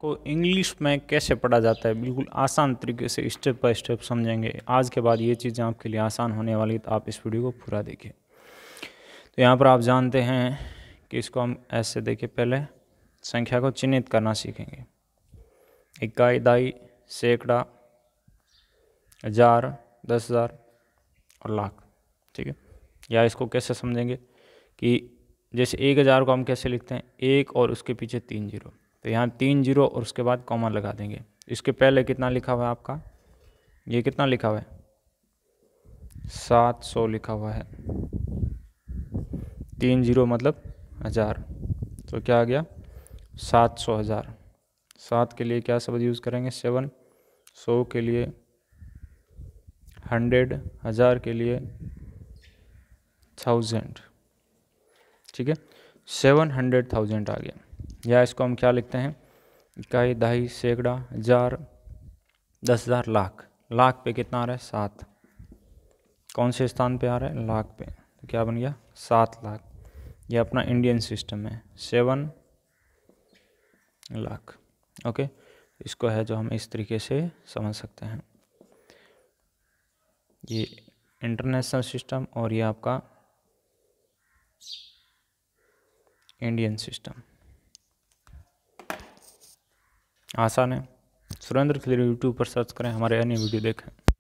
को इंग्लिश में कैसे पढ़ा जाता है बिल्कुल आसान तरीके से स्टेप बाय स्टेप समझेंगे आज के बाद ये चीज़ें आपके लिए आसान होने वाली है तो आप इस वीडियो को पूरा देखिए तो यहाँ पर आप जानते हैं कि इसको हम ऐसे देखें पहले संख्या को चिन्हित करना सीखेंगे इकाई दाई सैकड़ा हजार दस हज़ार और लाख ठीक है या इसको कैसे समझेंगे कि जैसे एक हज़ार को हम कैसे लिखते हैं एक और उसके पीछे तीन जीरो तो यहाँ तीन जीरो और उसके बाद कॉमा लगा देंगे इसके पहले कितना लिखा हुआ है आपका ये कितना लिखा हुआ है सात सौ लिखा हुआ है तीन जीरो मतलब हज़ार तो क्या आ गया सात सौ हज़ार सात के लिए क्या शब्द यूज़ करेंगे सेवन सौ के लिए हंड्रेड हज़ार के लिए थाउजेंड ठीक है सेवन हंड्रेड थाउजेंड आ गया या इसको हम क्या लिखते हैं इकाई दहाई सैकड़ा हजार दस हज़ार लाख लाख पे कितना आ रहा है सात कौन से स्थान पे आ रहा है लाख पे तो क्या बन गया सात लाख ये अपना इंडियन सिस्टम है सेवन लाख ओके इसको है जो हम इस तरीके से समझ सकते हैं ये इंटरनेशनल सिस्टम और ये आपका इंडियन सिस्टम आसान है सुरेंद्र खिलरी यूट्यूब पर सर्च करें हमारे अन्य वीडियो देखें